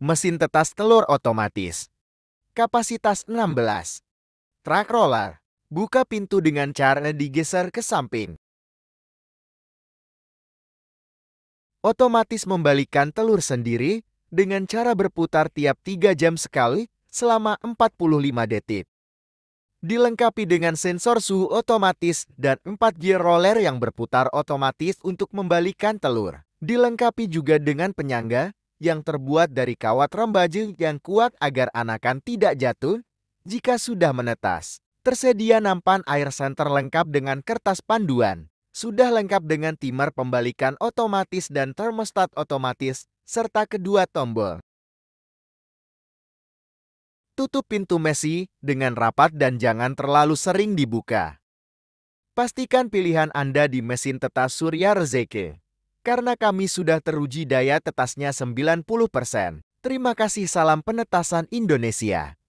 mesin tetas telur otomatis. Kapasitas 16. Truck roller, buka pintu dengan cara digeser ke samping. Otomatis membalikkan telur sendiri dengan cara berputar tiap 3 jam sekali selama 45 detik. Dilengkapi dengan sensor suhu otomatis dan 4 gear roller yang berputar otomatis untuk membalikkan telur. Dilengkapi juga dengan penyangga yang terbuat dari kawat rembaju yang kuat agar anakan tidak jatuh jika sudah menetas. Tersedia nampan air senter lengkap dengan kertas panduan. Sudah lengkap dengan timer pembalikan otomatis dan termostat otomatis, serta kedua tombol. Tutup pintu Messi dengan rapat dan jangan terlalu sering dibuka. Pastikan pilihan Anda di mesin tetas Surya Rezeki karena kami sudah teruji daya tetasnya 90%. Terima kasih salam penetasan Indonesia.